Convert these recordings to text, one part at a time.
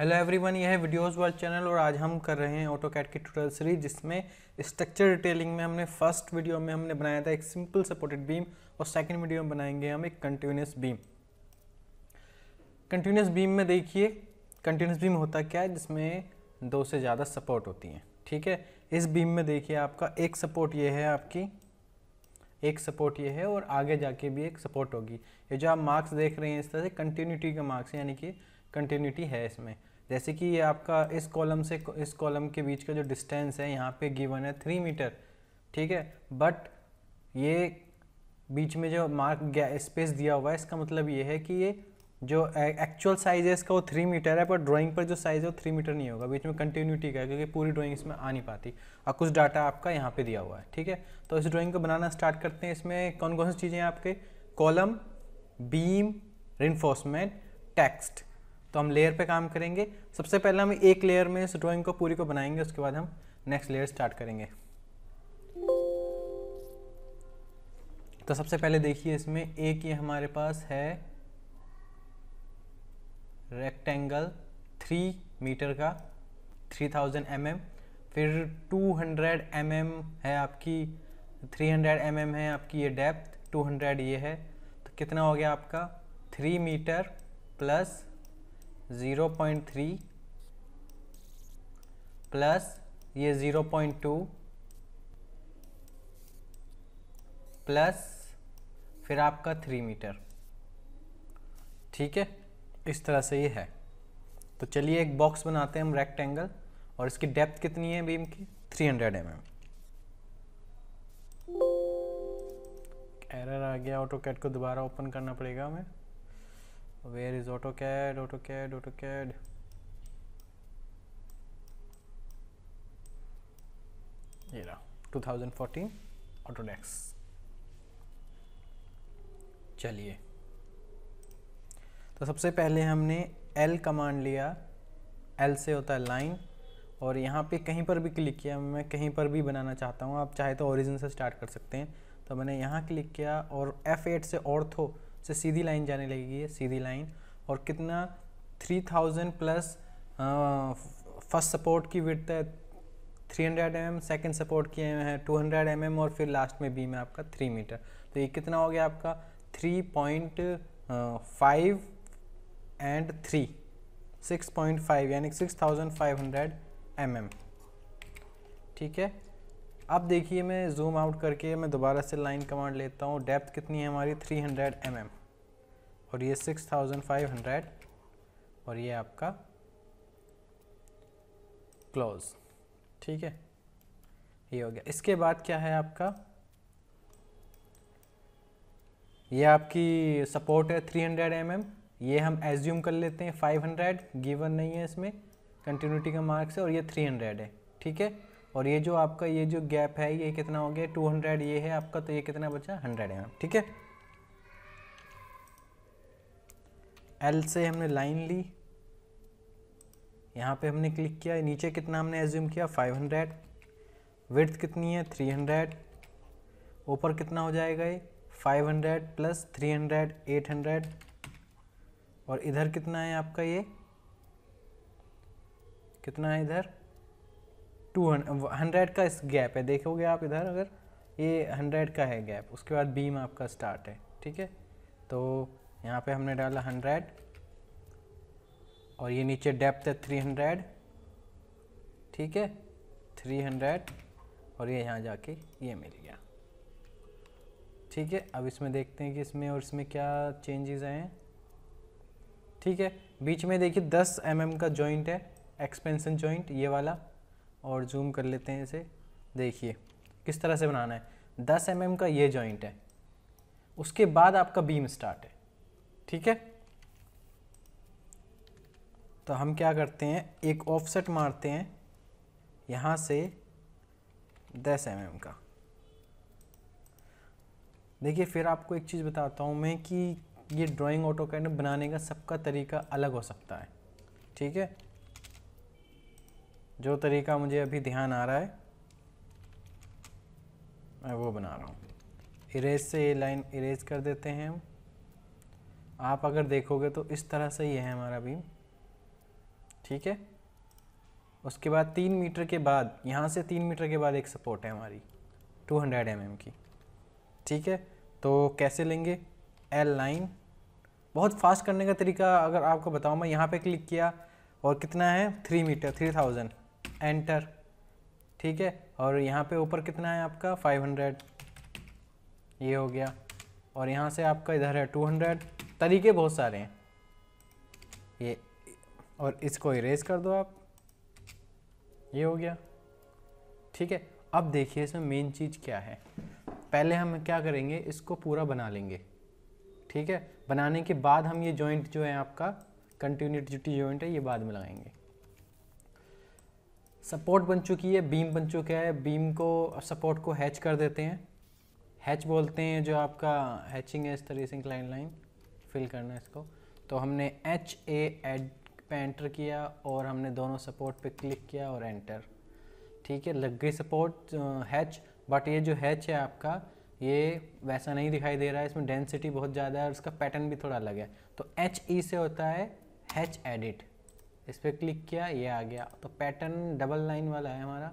Hello everyone यह है videos world channel और आज हम कर रहे हैं ऑटो कैट की ट्यूटोरियल सीरीज जिसमें स्ट्रक्चर डिटेलिंग में हमने फर्स्ट वीडियो में हमने बनाया था एक सिंपल सपोर्टेड बीम और सेकंड वीडियो में बनाएंगे हम एक कंटिन्यूस बीम कंटिन्यूस बीम में देखिए कंटिन्यूस बीम होता क्या है जिसमें दो से ज़्यादा सपोर्ट होती हैं ठीक है इस बीम में देखिए आपका एक सपोर्ट ये है आपकी एक सपोर्ट ये है और आगे जाके भी एक सपोर्ट होगी ये जो आप मार्क्स देख रहे हैं इस तरह से कंटिन्यूटी का मार्क्स यानी कि कंटिन्यूटी है इसमें जैसे कि ये आपका इस कॉलम से इस कॉलम के बीच का जो डिस्टेंस है यहाँ पे गिवन है थ्री मीटर ठीक है बट ये बीच में जो मार्क स्पेस दिया हुआ है इसका मतलब ये है कि ये जो एक्चुअल साइज है इसका वो थ्री मीटर है पर ड्राइंग पर जो साइज़ है वो थ्री मीटर नहीं होगा बीच में कंटिन्यूटी का है क्योंकि पूरी ड्राइंग इसमें आ नहीं पाती और कुछ डाटा आपका यहाँ पे दिया हुआ है ठीक है तो इस ड्राइंग को बनाना स्टार्ट करते हैं इसमें कौन कौन सी चीज़ें हैं आपके कॉलम बीम रिन्फोर्समेंट टेक्स्ट तो हम लेयर पे काम करेंगे सबसे पहले हम एक लेयर में इस ड्राइंग को पूरी को बनाएंगे उसके बाद हम नेक्स्ट लेयर स्टार्ट करेंगे तो सबसे पहले देखिए इसमें एक ये हमारे पास है रेक्टेंगल थ्री मीटर का थ्री थाउजेंड एम एम फिर टू हंड्रेड एम एम है आपकी थ्री हंड्रेड एम एम है आपकी ये डेप्थ टू हंड्रेड ये है तो कितना हो गया आपका three metre plus zero point three plus ये ज़ीरो पॉइंट टू प्लस फिर आपका थ्री मीटर ठीक है इस तरह से ये है तो चलिए एक बॉक्स बनाते हैं हम रेक्टेंगल और इसकी डेप्थ कितनी है बीम की three hundred m m error आ गया ऑटो कैट को दोबारा ओपन करना पड़ेगा हमें where is AutoCAD AutoCAD AutoCAD you know 2014 Autodesk चलिए तो सबसे पहले हमने L कमांड लिया L से होता है लाइन और यहाँ पे कहीं पर भी क्लिक किया मैं कहीं पर भी बनाना चाहता हूँ आप चाहे तो ओरिजिन से स्टार्ट कर सकते हैं तो मैंने यहाँ क्लिक किया और F8 से ऑर्थो से सीधी लाइन जाने लगेगी सीधी लाइन और कितना three thousand plus first support की विथ है three hundred m m second support की है टू हंड्रेड एम एम और फिर लास्ट में बीम है आपका थ्री मीटर तो ये कितना हो गया आपका three point five and three six point five यानी six thousand five hundred m m ठीक है अब देखिए मैं जूम आउट करके मैं दोबारा से लाइन कमांड लेता हूँ डेप्थ कितनी है हमारी थ्री हंड्रेड एम एम और ये सिक्स थाउजेंड फाइव हंड्रेड और ये आपका क्लोज ठीक है ये हो गया इसके बाद क्या है आपका ये आपकी सपोर्ट है 300 हंड्रेड mm, ये हम एज्यूम कर लेते हैं 500 गिवन नहीं है इसमें कंटिन्यूटी का मार्क्स है और ये 300 है ठीक है और ये जो आपका ये जो गैप है ये कितना हो गया 200 ये है आपका तो ये कितना बचा 100 एम एम ठीक है एल से हमने लाइन ली यहाँ पे हमने क्लिक किया नीचे कितना हमने एज्यूम किया 500 हंड्रेड विर्थ कितनी है 300 ऊपर कितना हो जाएगा ये 500 प्लस एट हंड्रेड और इधर कितना है आपका ये कितना है इधर 200 हंड्रेड का इस गैप है देखोगे आप इधर अगर ये हंड्रेड का है गैप उसके बाद बीम आपका स्टार्ट है ठीक है तो यहाँ पे हमने डाला हंड्रेड और ये नीचे डेप्थ है थ्री हंड्रेड ठीक है थ्री हंड्रेड और ये यहाँ जाके ये मिल गया ठीक है अब इसमें देखते हैं कि इसमें और इसमें क्या चेंजेस आए हैं ठीक है बीच में देखिए दस एम mm का जॉइंट है एक्सपेंसन जॉइंट ये वाला और जूम कर लेते हैं इसे देखिए किस तरह से बनाना है दस एम mm का ये जॉइंट है उसके बाद आपका बीम स्टार्ट है ठीक है तो हम क्या करते हैं एक ऑफसेट मारते हैं यहाँ से 10 एम mm का देखिए फिर आपको एक चीज़ बताता हूँ मैं कि ये ड्राइंग ऑटो कैंड बनाने का सबका तरीका अलग हो सकता है ठीक है जो तरीका मुझे अभी ध्यान आ रहा है मैं वो बना रहा हूँ इरेज से ये लाइन इरेज कर देते हैं हम आप अगर देखोगे तो इस तरह से ये है हमारा बीम ठीक है उसके बाद तीन मीटर के बाद यहाँ से तीन मीटर के बाद एक सपोर्ट है हमारी 200 हंड्रेड mm की ठीक है तो कैसे लेंगे एल लाइन बहुत फास्ट करने का तरीका अगर आपको बताऊँ मैं यहाँ पे क्लिक किया और कितना है three metre three thousand enter ठीक है और यहाँ पे ऊपर कितना है आपका फाइव हंड्रेड ये हो गया और यहाँ से आपका इधर है टू हंड्रेड तरीके बहुत सारे हैं ये और इसको इरेज कर दो आप ये हो गया ठीक है अब देखिए इसमें मेन चीज़ क्या है पहले हम क्या करेंगे इसको पूरा बना लेंगे ठीक है बनाने के बाद हम ये जॉइंट जो है आपका कंटिन्यूटी जॉइंट है ये बाद में लगाएंगे सपोर्ट बन चुकी है बीम बन चुका है बीम को सपोर्ट को हैच कर देते हैं हैच बोलते हैं जो आपका हैचिंग है इस तरह से इंक्लाइन लाइन फिल करना है इसको तो हमने एच ए एड पे एंटर किया और हमने दोनों सपोर्ट पे क्लिक किया और एंटर ठीक है लग गई सपोर्ट हैच बट ये जो हैच है आपका ये वैसा नहीं दिखाई दे रहा है इसमें डेंसिटी बहुत ज़्यादा है और इसका पैटर्न भी थोड़ा अलग है तो एच ई e से होता है हैच एडिट इस पर क्लिक किया ये आ गया तो पैटर्न डबल लाइन वाला है हमारा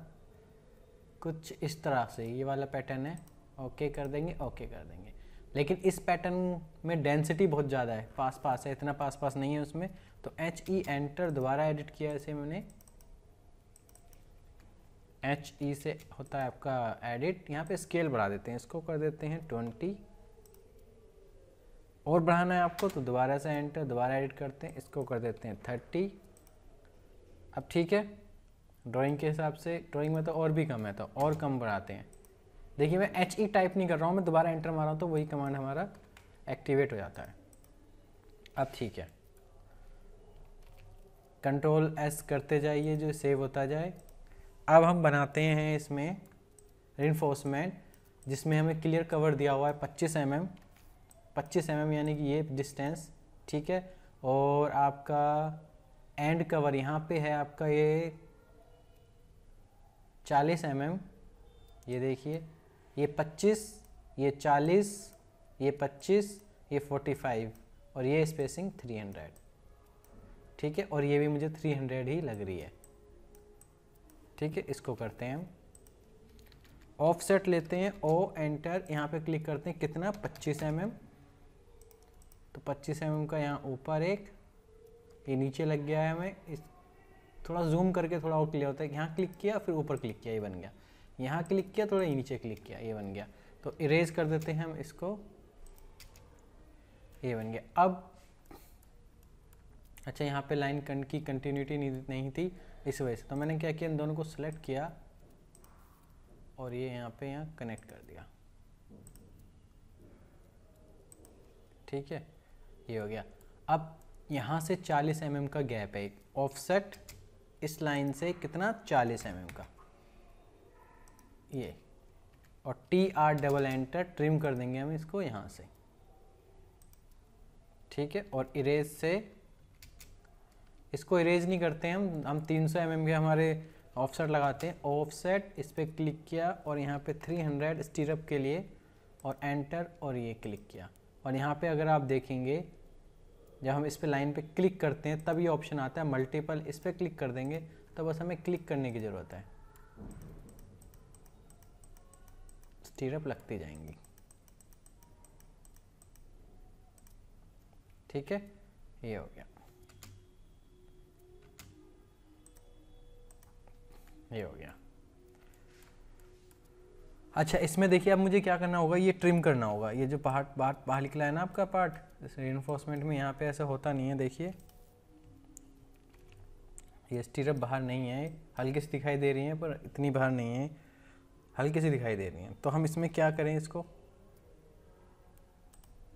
कुछ इस तरह से ये वाला पैटर्न है ओके कर देंगे ओके कर देंगे लेकिन इस पैटर्न में डेंसिटी बहुत ज़्यादा है पास पास है इतना पास पास नहीं है उसमें तो एच ई एंटर दोबारा एडिट किया इसे मैंने एच ई e से होता है आपका एडिट यहाँ पे स्केल बढ़ा देते हैं इसको कर देते हैं ट्वेंटी और बढ़ाना है आपको तो दोबारा से एंटर दोबारा एडिट करते हैं इसको कर देते हैं थर्टी अब ठीक है ड्राइंग के हिसाब से ड्राइंग में तो और भी कम है तो और कम बढ़ाते हैं देखिए मैं एच ई टाइप नहीं कर रहा हूँ मैं दोबारा एंटर मारा तो वही कमांड हमारा एक्टिवेट हो जाता है अब ठीक है कंट्रोल एस करते जाइए जो सेव होता जाए अब हम बनाते हैं इसमें रिनफोर्समेंट जिसमें हमें क्लियर कवर दिया हुआ है 25 एम एम पच्चीस एम एम यानी कि ये डिस्टेंस ठीक है और आपका एंड कवर यहाँ पे है आपका ये 40 एम mm, ये देखिए ये पच्चीस ये चालीस ये पच्चीस ये फोर्टी फाइव और ये स्पेसिंग थ्री हंड्रेड ठीक है और ये भी मुझे थ्री हंड्रेड ही लग रही है ठीक है इसको करते हैं हम ऑफसेट लेते हैं ओ एंटर यहाँ पे क्लिक करते हैं कितना 25 एम mm. तो 25 एम mm का यहाँ ऊपर एक ये नीचे लग गया है हमें इस थोड़ा जूम करके थोड़ा और क्लियर होता है यहाँ क्लिक किया फिर ऊपर क्लिक किया ये बन गया यहाँ क्लिक किया थोड़ा नीचे क्लिक किया ये बन गया तो इरेज कर देते हैं हम इसको ये बन गया अब अच्छा यहाँ पे लाइन कंट की कंटिन्यूटी नहीं थी इस वजह से तो मैंने क्या किया इन दोनों को सिलेक्ट किया और ये यहाँ पे यहाँ कनेक्ट कर दिया ठीक है ये हो गया अब यहाँ से 40 एम mm का गैप है एक ऑफसेट इस लाइन से कितना 40 एम mm का ये और T R double enter trim कर देंगे हम इसको यहाँ से ठीक है और इरेज से इसको इरेज नहीं करते हम हम 300 सौ mm के हमारे ऑफसेट लगाते हैं ऑफसेट इस पर क्लिक किया और यहाँ पे 300 हंड्रेड स्टीरअप के लिए और एंटर और ये क्लिक किया और यहाँ पे अगर आप देखेंगे जब हम इस पर लाइन पे क्लिक करते हैं तब ये ऑप्शन आता है मल्टीपल इस पर क्लिक कर देंगे तो बस हमें क्लिक करने की ज़रूरत है स्टीरअप लगती जाएंगी ठीक है ये हो गया ये हो गया अच्छा इसमें देखिए अब मुझे क्या करना होगा ये ट्रिम करना होगा ये जो पार्ट पार्ट बाहर निकला है ना आपका पार्ट जैसे में यहाँ पे ऐसा होता नहीं है देखिए ये स्टीरअप बाहर नहीं है हल्की सी दिखाई दे रही है पर इतनी बाहर नहीं है हल्की सी दिखाई दे रही हैं तो हम इसमें क्या करें इसको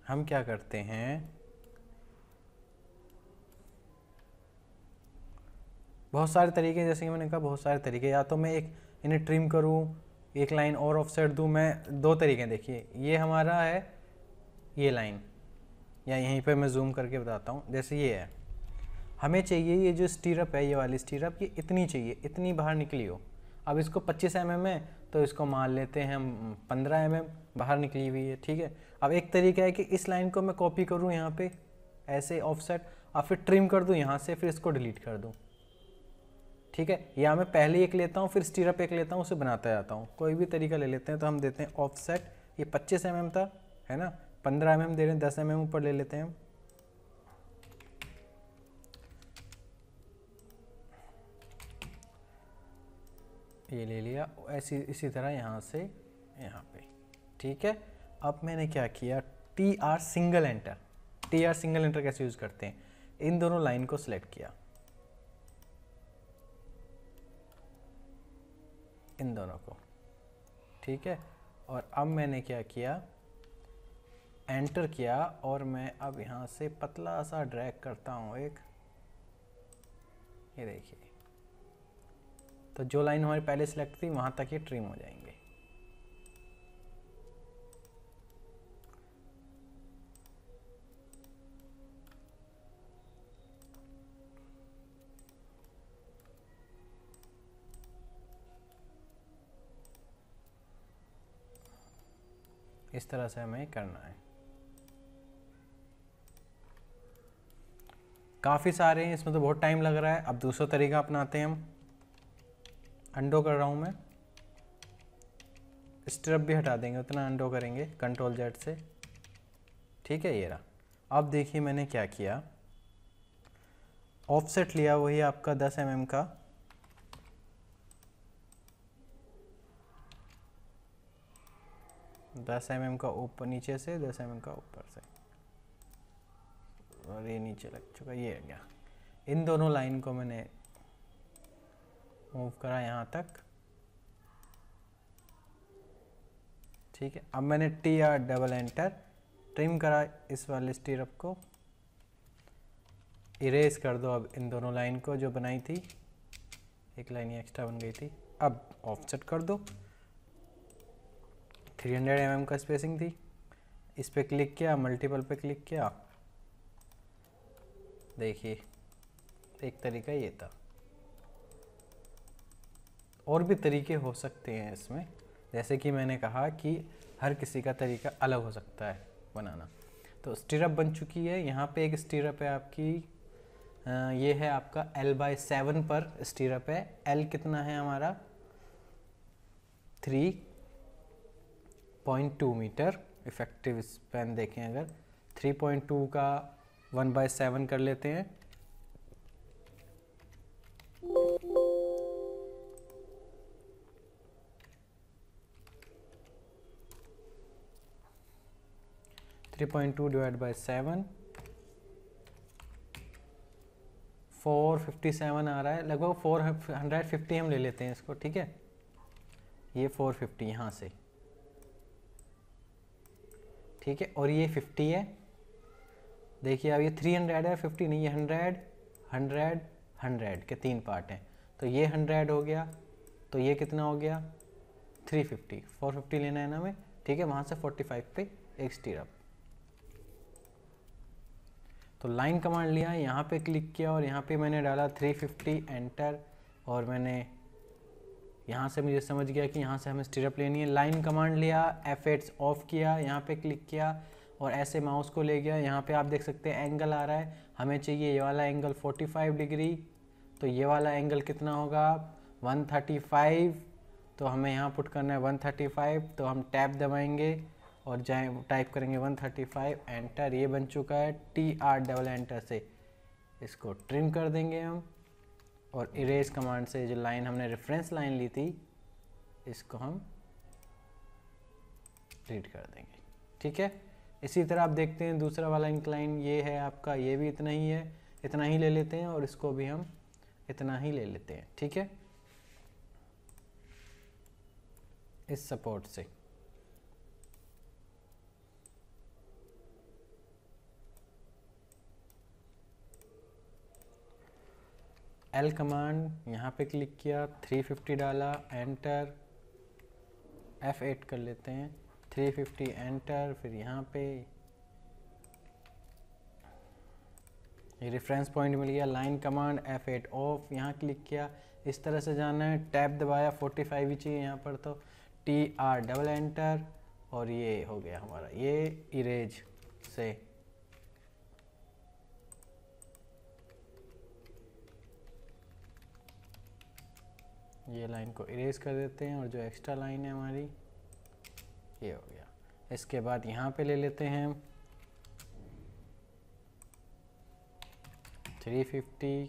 हम क्या करते हैं बहुत सारे तरीके जैसे कि मैंने कहा बहुत सारे तरीके या तो मैं एक इन्हें ट्रिम करूँ एक लाइन और ऑफसेट दूँ मैं दो तरीके देखिए ये हमारा है ये लाइन या यहीं पे मैं जूम करके बताता हूँ जैसे ये है हमें चाहिए ये जो स्टीरअप है ये वाली स्टीरअप ये इतनी चाहिए इतनी बाहर निकली हो अब इसको 25 एम mm है तो इसको मान लेते हैं हम पंद्रह एम बाहर निकली हुई है ठीक है अब एक तरीका है कि इस लाइन को मैं कॉपी करूँ यहाँ पे ऐसे ऑफसेट और फिर ट्रिम कर दूँ यहाँ से फिर इसको डिलीट कर दूँ ठीक है या मैं पहले एक लेता हूँ फिर स्टीरअप एक लेता हूँ उसे बनाता जाता हूँ कोई भी तरीका ले लेते हैं तो हम देते हैं ऑफसेट ये 25 एम mm था है ना 15 एम mm दे रहे हैं 10 एम mm ऊपर ले लेते हैं हम ये ले लिया ऐसी इसी तरह यहाँ से यहाँ पे ठीक है अब मैंने क्या किया T R single enter T R single enter कैसे यूज़ करते हैं इन दोनों लाइन को सिलेक्ट किया इन दोनों को ठीक है और अब मैंने क्या किया एंटर किया और मैं अब यहाँ से पतला सा ड्रैग करता हूँ एक ये देखिए तो जो लाइन हमारी पहले सिलेक्ट थी वहां तक ये ट्रिम हो जाएंगे इस तरह से हमें करना है काफ़ी सारे हैं इसमें तो बहुत टाइम लग रहा है अब दूसरा तरीका अपनाते हैं हम अंडो कर रहा हूँ मैं स्ट्रप भी हटा देंगे उतना अंडो करेंगे कंट्रोल जेट से ठीक है ये रहा अब देखिए मैंने क्या किया ऑफसेट लिया वही आपका 10 एम mm का दस एम mm का ऊपर नीचे से दस एम mm का ऊपर से और ये नीचे लग चुका ये गया इन दोनों लाइन को मैंने मूव करा यहाँ तक ठीक है अब मैंने T R double enter trim करा इस वाले स्टीरअप को इरेज कर दो अब इन दोनों लाइन को जो बनाई थी एक लाइन एक्स्ट्रा बन गई थी अब ऑफसेट कर दो 300 हंड्रेड mm का स्पेसिंग थी इस पर क्लिक किया मल्टीपल पे क्लिक किया देखिए एक तरीका ये था और भी तरीके हो सकते हैं इसमें जैसे कि मैंने कहा कि हर किसी का तरीका अलग हो सकता है बनाना तो स्टिरअप बन चुकी है यहाँ पे एक स्टीरअप है आपकी आ, ये है आपका एल बाई सेवन पर स्टिरअप है एल कितना है हमारा three point two metre effective span देखें अगर थ्री पॉइंट टू का वन बाई सेवन कर लेते हैं 3.2 divided by 7 457 आ रहा है लगभग 450 हम ले लेते हैं इसको ठीक है ये 450 फिफ्टी यहाँ से ठीक है और ये 50 है देखिए अब ये 300 है 50 नहीं ये 100 100 100 के तीन पार्ट हैं तो ये 100 हो गया तो ये कितना हो गया 350 450 लेना है ना हमें ठीक है वहाँ से 45 पे एक स्टीरअप तो लाइन कमांड लिया यहाँ पे क्लिक किया और यहाँ पे मैंने डाला 350 एंटर और मैंने यहाँ से मुझे समझ गया कि यहाँ से हमें स्टीरअप लेनी है लाइन कमांड लिया एफ ऑफ किया यहाँ पे क्लिक किया और ऐसे माउस को ले गया यहाँ पे आप देख सकते हैं एंगल आ रहा है हमें चाहिए ये वाला एंगल 45 डिग्री तो ये वाला एंगल कितना होगा 135 तो हमें यहाँ पुट करना है 135 तो हम टैप दबाएंगे और जाए टाइप करेंगे 135 एंटर ये बन चुका है टी आर डबल एंटर से इसको ट्रिम कर देंगे हम और इरेज कमांड से जो लाइन हमने रेफरेंस लाइन ली थी इसको हम डिलीट कर देंगे ठीक है इसी तरह आप देखते हैं दूसरा वाला इंक्लाइन ये है आपका ये भी इतना ही है इतना ही ले लेते हैं और इसको भी हम इतना ही ले लेते हैं ठीक है इस सपोर्ट से एल कमांड यहाँ पे क्लिक किया 350 डाला एंटर F8 कर लेते हैं 350 एंटर फिर यहाँ पे ये रेफरेंस पॉइंट मिल गया लाइन कमांड F8 ऑफ यहाँ क्लिक किया इस तरह से जाना है टैब दबाया 45 ही चाहिए यहाँ पर तो टी आर डबल एंटर और ये हो गया हमारा ये इरेज से ये लाइन को इरेज कर देते हैं और जो एक्स्ट्रा लाइन है हमारी ये हो गया इसके बाद यहाँ पे ले लेते हैं 350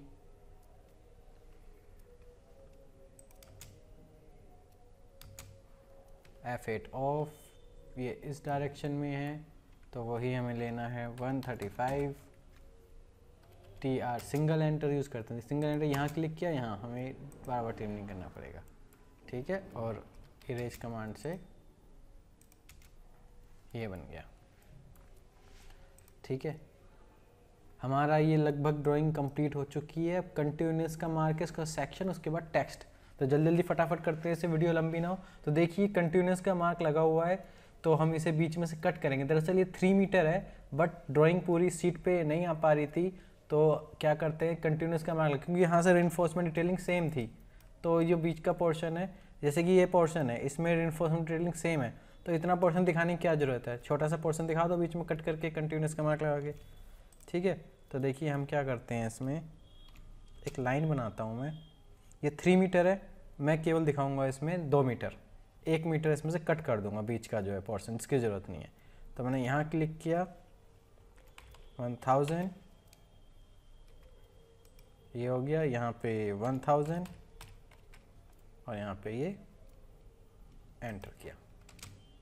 F8 ऑफ ये इस डायरेक्शन में है तो वही हमें लेना है 135 T R single enter use करते हैं सिंगल एंटर यहाँ क्लिक किया यहाँ हमें बार बार टिप्पणी करना पड़ेगा ठीक है और इरेज कमांड से ये बन गया ठीक है हमारा ये लगभग ड्राइंग कंप्लीट हो चुकी है कंटिन्यूस का मार्क है उसका सेक्शन उसके बाद टेक्स्ट तो जल्दी जल्दी फटाफट करते हैं इसे वीडियो लंबी ना हो तो देखिए कंटिन्यूस का मार्क लगा हुआ है तो हम इसे बीच में से कट करेंगे दरअसल ये थ्री मीटर है बट ड्राइंग पूरी सीट पे नहीं आ पा रही थी तो क्या करते हैं कंटिन्यूस का मार्क क्योंकि यहाँ से रेनफोर्समेंट डिटेलिंग सेम थी तो जो बीच का पोर्शन है जैसे कि ये पोर्शन है इसमें रेनफोर्समेंट डिटेलिंग सेम है तो इतना पोर्शन दिखाने की क्या ज़रूरत है छोटा सा पोर्शन दिखा दो बीच में कट करके कंटिन्यूस का मार्क लगा के ठीक है तो देखिए हम क्या करते हैं इसमें एक लाइन बनाता हूँ मैं ये थ्री मीटर है मैं केवल दिखाऊंगा इसमें दो मीटर एक मीटर इसमें से कट कर दूंगा बीच का जो है पोर्सन इसकी ज़रूरत नहीं है तो मैंने यहाँ क्लिक किया वन थाउजेंड ये हो गया यहाँ पे वन थाउजेंड और यहाँ पे ये एंटर किया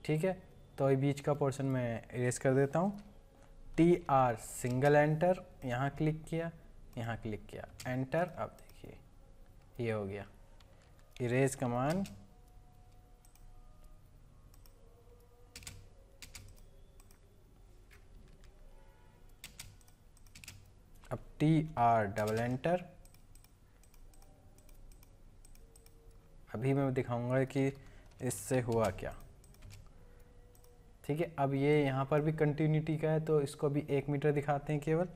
ठीक है तो ये बीच का पोर्शन मैं इरेज कर देता हूँ टी आर सिंगल एंटर यहाँ क्लिक किया यहाँ क्लिक किया एंटर अब देखिए ये हो गया erase command T R double enter अभी मैं दिखाऊंगा कि इससे हुआ क्या ठीक है अब ये यहाँ पर भी कंटिन्यूटी का है तो इसको भी एक मीटर दिखाते हैं केवल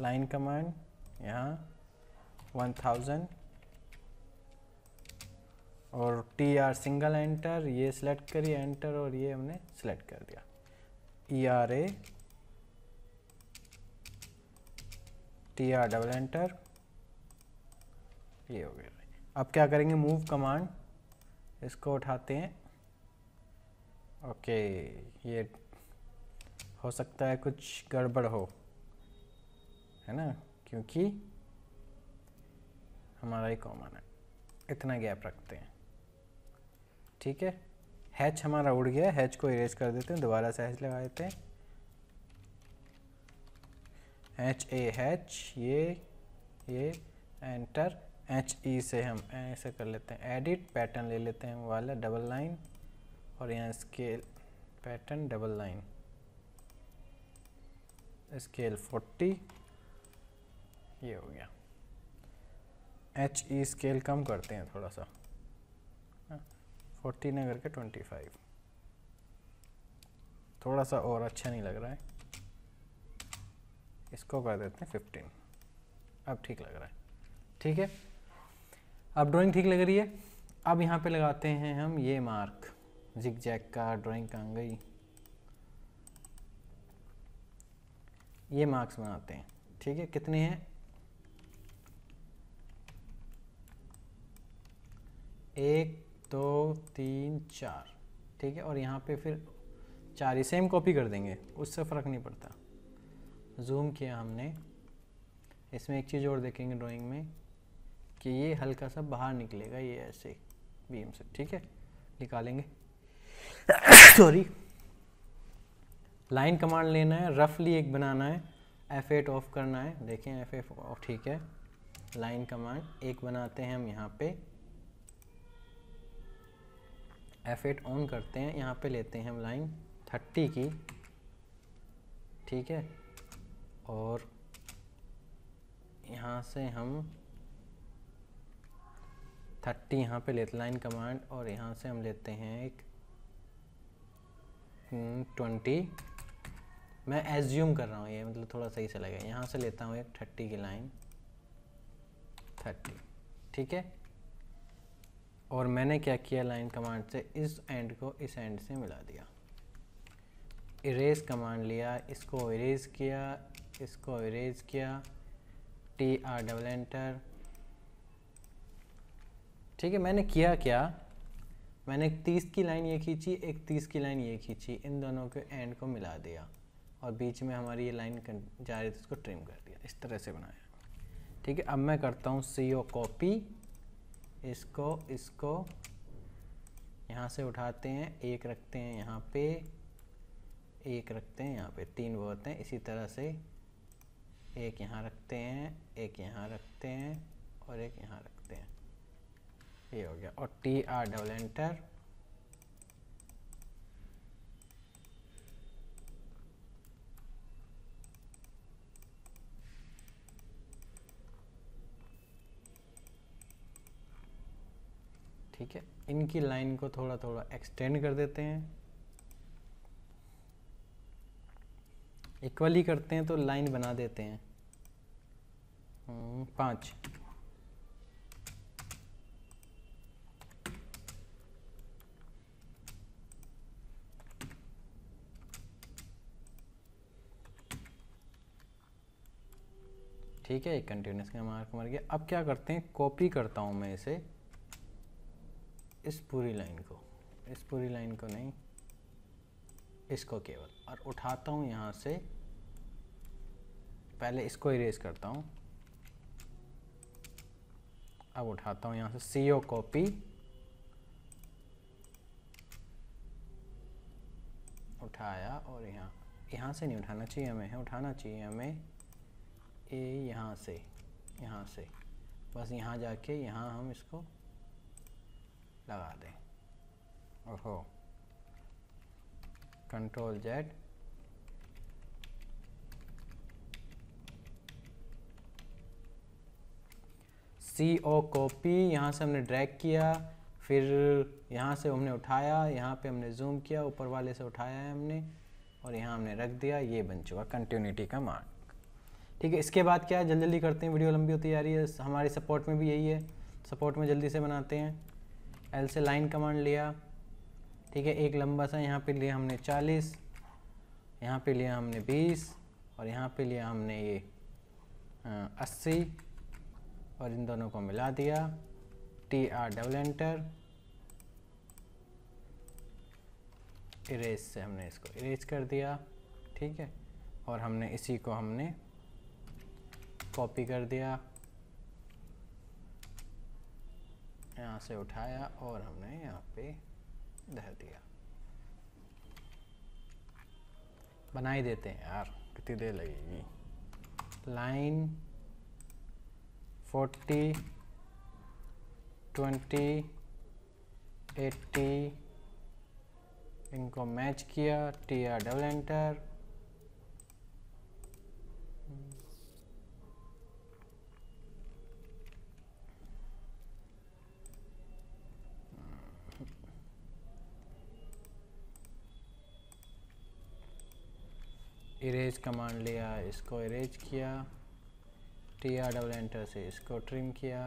लाइन कमांड यहाँ वन थाउजेंड और टी आर सिंगल एंटर ये सिलेक्ट करिए एंटर और ये हमने सेलेक्ट कर दिया E R A T R double enter ये हो गया अब क्या करेंगे मूव कमांड इसको उठाते हैं ओके ये हो सकता है कुछ गड़बड़ हो है ना क्योंकि हमारा ही कॉमन है इतना गैप रखते हैं ठीक है हैच हमारा उड़ गया हैच को इरेज कर देते हैं दोबारा से हैच लगा देते हैं एच ए एच ये ये एंटर एच ई से हम ऐसे कर लेते हैं एडिट पैटर्न ले लेते हैं वाला डबल लाइन और यहाँ scale pattern double line scale forty ये हो गया एच ई स्केल कम करते हैं थोड़ा सा फोर्टी हाँ, ने करके ट्वेंटी फाइव थोड़ा सा और अच्छा नहीं लग रहा है इसको कर देते हैं फिफ्टीन अब ठीक लग रहा है ठीक है अब ड्राइंग ठीक लग रही है अब यहाँ पे लगाते हैं हम ये मार्क जिक जैक का ड्राइंग कहाँ गई ये मार्क्स बनाते हैं ठीक है कितने हैं एक दो तीन चार ठीक है और यहाँ पे फिर चार ही सेम कॉपी कर देंगे उससे फ़र्क नहीं पड़ता जूम किया हमने इसमें एक चीज़ और देखेंगे ड्राइंग में कि ये हल्का सा बाहर निकलेगा ये ऐसे बीम से ठीक है निकालेंगे सॉरी लाइन कमांड लेना है रफली एक बनाना है एफ एट ऑफ करना है देखें एफ एफ ऑफ ठीक है लाइन कमांड एक बनाते हैं हम यहाँ पे एफ एट ऑन करते हैं यहाँ पे लेते हैं हम लाइन थर्टी की ठीक है और यहाँ से हम थर्टी यहाँ पे लेते लाइन कमांड और यहाँ से हम लेते हैं एक ट्वेंटी हम्म, मैं एज्यूम कर रहा हूँ ये मतलब थोड़ा सही से लगे यहाँ से लेता हूँ एक थर्टी की लाइन थर्टी ठीक है और मैंने क्या किया लाइन कमांड से इस एंड को इस एंड से मिला दिया इरेज कमांड लिया इसको इरेज किया इसको इरेज किया टी आर डबल एंटर ठीक है मैंने किया क्या मैंने एक तीस की लाइन ये खींची एक तीस की लाइन ये खींची इन दोनों के एंड को मिला दिया और बीच में हमारी ये लाइन जा रही थी उसको ट्रिम कर दिया इस तरह से बनाया ठीक है अब मैं करता हूँ सी ओ कॉपी इसको इसको यहाँ से उठाते हैं एक रखते हैं यहाँ पे एक रखते हैं यहाँ पे तीन वो होते हैं इसी तरह से एक यहाँ रखते हैं एक यहाँ रखते हैं और एक यहाँ रखते हैं ये हो गया और टी आर डबल एंटर ठीक है इनकी लाइन को थोड़ा थोड़ा एक्सटेंड कर देते हैं इक्वली करते हैं तो लाइन बना देते हैं हम्म, पाँच ठीक है एक कंटिन्यूस का मार्क मर गया अब क्या करते हैं कॉपी करता हूँ मैं इसे इस पूरी लाइन को इस पूरी लाइन को नहीं इसको केवल और उठाता हूँ यहाँ से पहले इसको इरेज करता हूँ अब उठाता हूँ यहाँ से सी ओ कॉपी उठाया और यहाँ यहाँ से नहीं उठाना चाहिए हमें उठाना चाहिए हमें ए यहाँ से यहाँ से बस यहाँ जाके यहाँ हम इसको लगा दें ओहो control Z C O copy यहाँ से हमने ड्रैग किया फिर यहाँ से हमने उठाया यहाँ पे हमने जूम किया ऊपर वाले से उठाया है हमने और यहाँ हमने रख दिया ये बन चुका कंटिन्यूटी का मार्क ठीक है इसके बाद क्या है जल्दी जल्दी करते हैं वीडियो लंबी होती जा रही है हमारे सपोर्ट में भी यही है सपोर्ट में जल्दी से बनाते हैं एल से लाइन कमांड लिया ठीक है एक लंबा सा यहाँ पे लिया हमने चालीस यहाँ पे लिया हमने बीस और यहाँ पे लिया हमने ये अस्सी और इन दोनों को मिला दिया T R double enter erase से हमने इसको इरेज कर दिया ठीक है और हमने इसी को हमने कॉपी कर दिया यहाँ से उठाया और हमने यहाँ पे धर दिया बना ही देते हैं यार कितनी देर लगेगी लाइन फोर्टी ट्वेंटी एट्टी इनको मैच किया T R double enter erase command लिया इसको इरेज किया टी आर डबल एंटर से इसको ट्रिम किया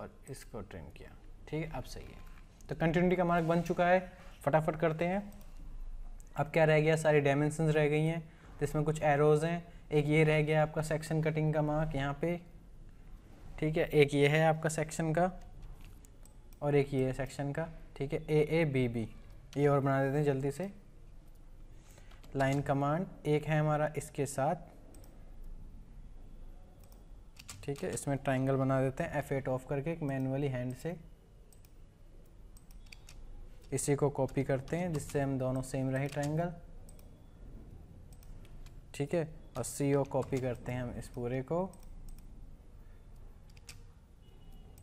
और इसको ट्रिम किया ठीक है अब सही है तो कंटिन्यूटी का मार्क बन चुका है फटाफट करते हैं अब क्या रह गया सारी डायमेंशन रह गई हैं जिसमें कुछ एरोज़ हैं एक ये रह गया आपका सेक्शन कटिंग का मार्क यहाँ पे ठीक है एक ये है आपका सेक्शन का और एक ये है सेक्शन का ठीक है ए ए बी बी ये और बना देते हैं जल्दी से लाइन कमांड एक है हमारा इसके साथ ठीक है इसमें ट्राइंगल बना देते हैं एफ एट ऑफ करके एक मैनुअली हैंड से इसी को कॉपी करते हैं जिससे हम दोनों सेम रहे ट्राइंगल ठीक है और सी ओ कॉपी करते हैं हम इस पूरे को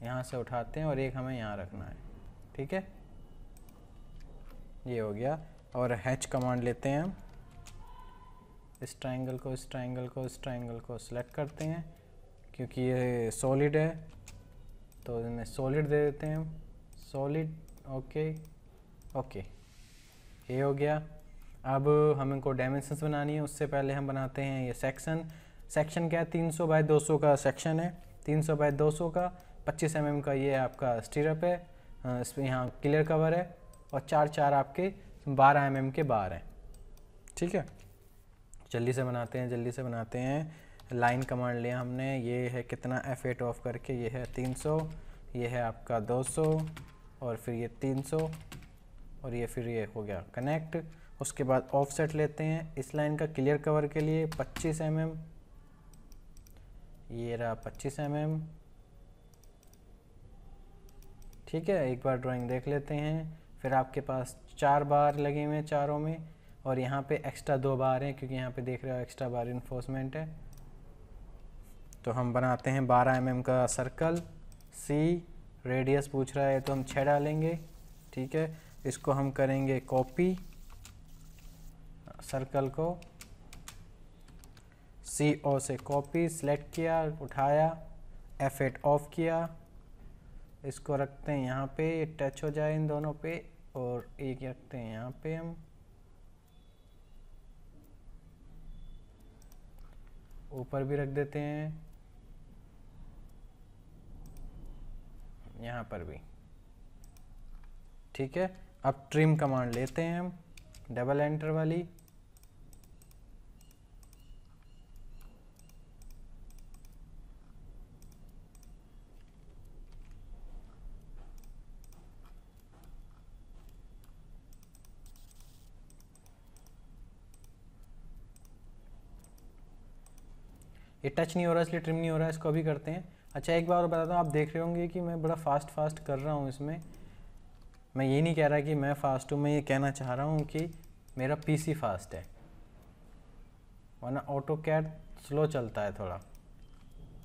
यहाँ से उठाते हैं और एक हमें यहाँ रखना है ठीक है ये हो गया और हैच कमांड लेते हैं हम इस ट्राइंगल को इस ट्राइंगल को इस ट्राइंगल को सिलेक्ट करते हैं क्योंकि ये सॉलिड है तो इसमें सॉलिड दे देते हैं हम सॉलिड ओके ओके ये हो गया अब हम इनको डायमेंशंस बनानी है उससे पहले हम बनाते हैं ये सेक्शन सेक्शन क्या है तीन सौ बाई दो सौ का सेक्शन है तीन सौ बाई दो सौ का पच्चीस एम mm का ये आपका स्टिरअप है इस पर यहाँ क्लियर कवर है और चार चार आपके बारह एम mm के बार हैं ठीक है जल्दी से बनाते हैं जल्दी से बनाते हैं लाइन कमांड लिया हमने ये है कितना एफ एट ऑफ करके ये है 300 ये है आपका 200 और फिर ये 300 और ये फिर ये हो गया कनेक्ट उसके बाद ऑफसेट लेते हैं इस लाइन का क्लियर कवर के लिए 25 एम mm, ये रहा 25 एम mm, ठीक है एक बार ड्राइंग देख लेते हैं फिर आपके पास चार बार लगे हुए हैं चारों में और यहाँ पे एक्स्ट्रा दो बार हैं क्योंकि यहाँ पे देख रहे हो एक्स्ट्रा बार इन्फोर्समेंट है तो हम बनाते हैं 12 एम mm का सर्कल सी रेडियस पूछ रहा है तो हम छः डालेंगे ठीक है इसको हम करेंगे कॉपी सर्कल को सी ओ से कॉपी सेलेक्ट किया उठाया एफ एट ऑफ किया इसको रखते हैं यहाँ पे ये टच हो जाए इन दोनों पे और एक रखते हैं यहाँ पे हम ऊपर भी रख देते हैं यहाँ पर भी ठीक है अब ट्रिम कमांड लेते हैं हम डबल एंटर वाली ये टच नहीं हो रहा इसलिए ट्रिम नहीं हो रहा इसको अभी करते हैं अच्छा एक बार बताता हूँ आप देख रहे होंगे कि मैं बड़ा फास्ट फास्ट कर रहा हूँ इसमें मैं ये नहीं कह रहा कि मैं फ़ास्ट हूँ मैं ये कहना चाह रहा हूँ कि मेरा पीसी फास्ट है वरना ऑटो कैट स्लो चलता है थोड़ा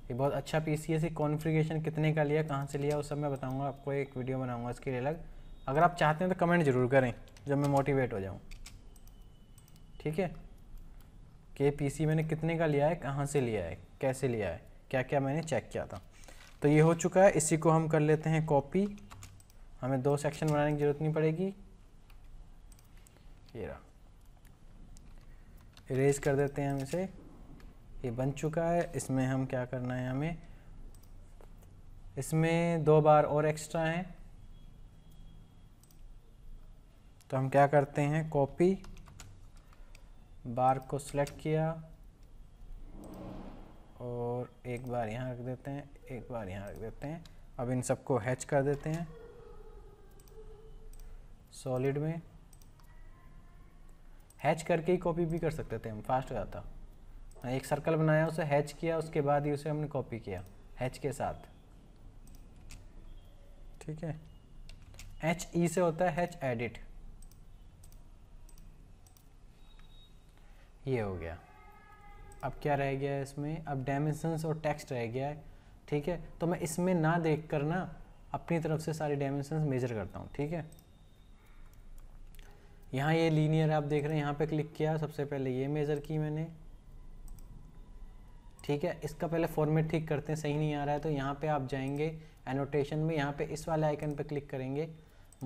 ये बहुत अच्छा पीसी है सी कॉन्फ़िगरेशन कितने का लिया कहाँ से लिया वो सब मैं बताऊँगा आपको एक वीडियो बनाऊँगा इसके लिए अलग अगर आप चाहते हैं तो कमेंट ज़रूर करें जब मैं मोटिवेट हो जाऊँ ठीक है कि पीसी मैंने कितने का लिया है कहाँ से लिया है कैसे लिया है क्या क्या मैंने चेक किया था तो ये हो चुका है इसी को हम कर लेते हैं कॉपी हमें दो सेक्शन बनाने की ज़रूरत नहीं पड़ेगी ये रहा इरेज कर देते हैं हम इसे ये बन चुका है इसमें हम क्या करना है हमें इसमें दो बार और एक्स्ट्रा हैं तो हम क्या करते हैं कॉपी बार को सेलेक्ट किया और एक बार यहाँ रख देते हैं एक बार यहाँ रख देते हैं अब इन सबको हैच कर देते हैं सॉलिड में हैच करके ही कॉपी भी कर सकते थे हम फास्ट हो जाता एक सर्कल बनाया उसे हैच किया उसके बाद ही उसे हमने कॉपी किया हैच के साथ ठीक है एच ई e से होता है हैच एडिट ये हो गया अब क्या रह गया है इसमें अब डायमेंशंस और टेक्स्ट रह गया है ठीक है तो मैं इसमें ना देख कर ना अपनी तरफ से सारे डायमेंशंस मेजर करता हूँ ठीक है यहाँ ये लीनियर आप देख रहे हैं यहाँ पे क्लिक किया सबसे पहले ये मेज़र की मैंने ठीक है इसका पहले फॉर्मेट ठीक करते हैं सही नहीं आ रहा है तो यहाँ पे आप जाएंगे एनोटेशन में यहाँ पे इस वाले आइकन पे क्लिक करेंगे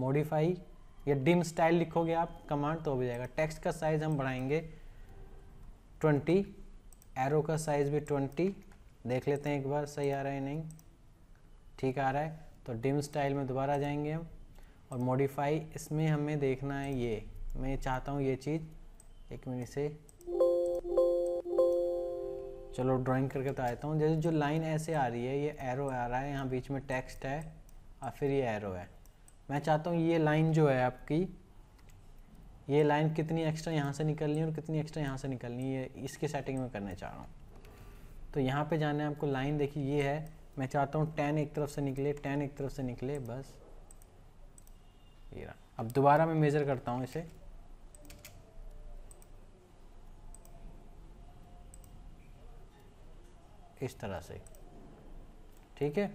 मॉडिफाई या डिम स्टाइल लिखोगे आप कमांड तो हो जाएगा टेक्स्ट का साइज़ हम बढ़ाएंगे ट्वेंटी एरो का साइज़ भी ट्वेंटी देख लेते हैं एक बार सही आ रहा है नहीं ठीक आ रहा है तो डिम स्टाइल में दोबारा जाएंगे हम और मॉडिफाई इसमें हमें देखना है ये मैं चाहता हूँ ये चीज़ एक मिनट से चलो ड्राइंग करके तो आता हूँ जैसे जो लाइन ऐसे आ रही है ये एरो आ रहा है यहाँ बीच में टेक्स्ट है और फिर ये एरो है मैं चाहता हूँ ये लाइन जो है आपकी ये लाइन कितनी एक्स्ट्रा यहाँ से निकलनी है और कितनी एक्स्ट्रा यहाँ से निकलनी है इसके सेटिंग में करने चाह रहा हूँ तो यहाँ पे जाना है आपको लाइन देखिए ये है मैं चाहता हूँ टेन एक तरफ से निकले टेन एक तरफ से निकले बस ये रहा अब दोबारा मैं मेज़र करता हूँ इसे इस तरह से ठीक है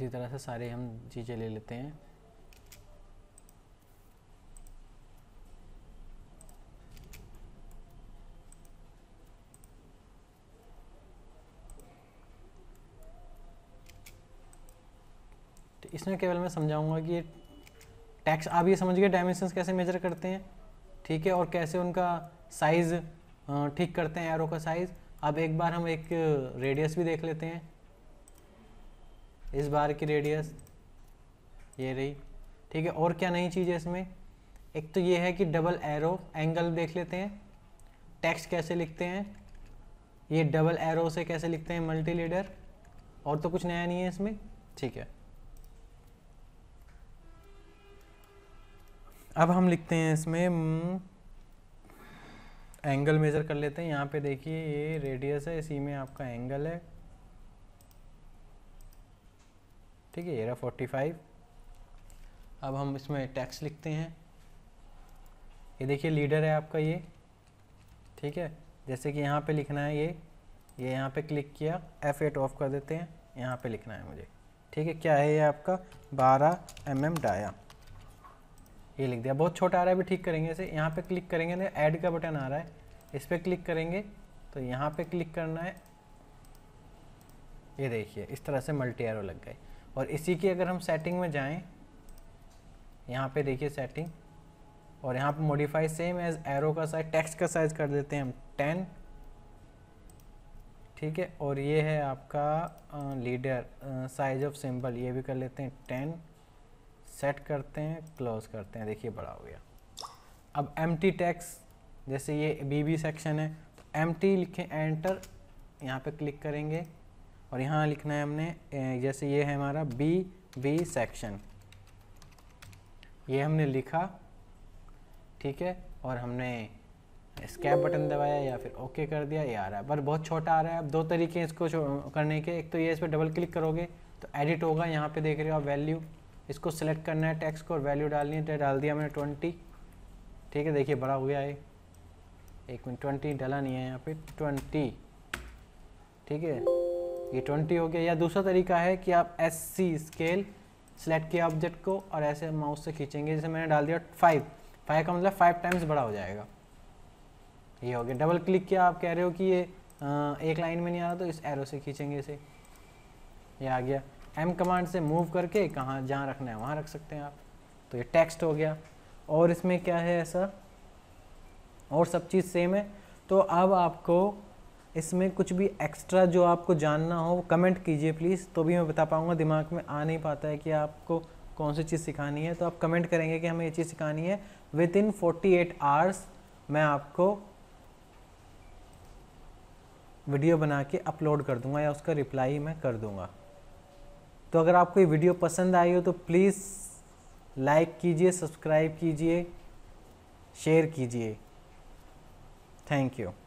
इसी तरह से सारे हम चीज़ें ले लेते हैं तो इसमें केवल मैं समझाऊंगा कि टैक्स आप ये समझ गए डायमेंशंस कैसे मेजर करते हैं ठीक है और कैसे उनका साइज़ ठीक करते हैं एरो का साइज़ अब एक बार हम एक रेडियस भी देख लेते हैं इस बार की रेडियस ये रही ठीक है और क्या नई चीज़ है इसमें एक तो ये है कि डबल एरो एंगल देख लेते हैं टेक्स्ट कैसे लिखते हैं ये डबल एरो से कैसे लिखते हैं मल्टी लीडर और तो कुछ नया नहीं है इसमें ठीक है अब हम लिखते हैं इसमें एंगल हम्म, मेज़र कर लेते हैं यहाँ पे देखिए ये रेडियस है इसी में आपका एंगल है ठीक है ये रहा फोर्टी फाइव अब हम इसमें टैक्स लिखते हैं ये देखिए लीडर है आपका ये ठीक है जैसे कि यहाँ पे लिखना है ये ये यहाँ पे क्लिक किया एफ एट ऑफ कर देते हैं यहाँ पे लिखना है मुझे ठीक है क्या है ये आपका बारह एम एम डाया ये लिख दिया बहुत छोटा आ रहा है अभी ठीक करेंगे इसे यहाँ पे क्लिक करेंगे ना ऐड का बटन आ रहा है इस पर क्लिक करेंगे तो यहाँ पे क्लिक करना है ये देखिए इस तरह से मल्टी एरो लग गए और इसी की अगर हम सेटिंग में जाएं यहाँ पे देखिए सेटिंग और यहाँ पे मॉडिफाई सेम एज एरो का साइज टेक्स्ट का साइज कर देते हैं हम टेन ठीक है और ये है आपका लीडर साइज ऑफ सिंबल ये भी कर लेते हैं टेन सेट करते हैं क्लोज करते हैं देखिए बड़ा हो गया अब एम टी टैक्स जैसे ये बी बी सेक्शन है तो एम टी लिखें एंटर यहाँ पे क्लिक करेंगे और यहाँ लिखना है हमने जैसे ये है हमारा बी बी सेक्शन ये हमने लिखा ठीक है और हमने स्कैप बटन दबाया या फिर ओके कर दिया ये आ रहा है पर बहुत छोटा आ रहा है अब दो तरीके हैं इसको करने के एक तो ये इस पर डबल क्लिक करोगे तो एडिट होगा यहाँ पे देख रहे हो आप वैल्यू इसको सेलेक्ट करना है टैक्स को और वैल्यू डालनी है डाल दिया मैंने ट्वेंटी ठीक है देखिए बड़ा हो गया है एक मिनट ट्वेंटी डाला नहीं है यहाँ पे ट्वेंटी ठीक है ये ट्वेंटी हो गया या दूसरा तरीका है कि आप एस सी स्केल सेलेक्ट किया ऑब्जेक्ट को और ऐसे माउस से खींचेंगे जैसे मैंने डाल दिया फाइव फाइव का मतलब फाइव टाइम्स बड़ा हो जाएगा ये हो गया डबल क्लिक किया आप कह रहे हो कि ये आ, एक लाइन में नहीं आ रहा तो इस एरो से खींचेंगे इसे ये आ गया एम कमांड से मूव करके कहाँ जहाँ रखना है वहाँ रख सकते हैं आप तो ये टेक्स्ट हो गया और इसमें क्या है ऐसा और सब चीज़ सेम है तो अब आपको इसमें कुछ भी एक्स्ट्रा जो आपको जानना हो कमेंट कीजिए प्लीज़ तो भी मैं बता पाऊँगा दिमाग में आ नहीं पाता है कि आपको कौन सी चीज़ सिखानी है तो आप कमेंट करेंगे कि हमें ये चीज़ सिखानी है within forty eight hours मैं आपको वीडियो बना के अपलोड कर दूंगा या उसका रिप्लाई मैं कर दूंगा तो अगर आपको ये वीडियो पसंद आई हो तो प्लीज़ लाइक कीजिए सब्सक्राइब कीजिए शेयर कीजिए थैंक यू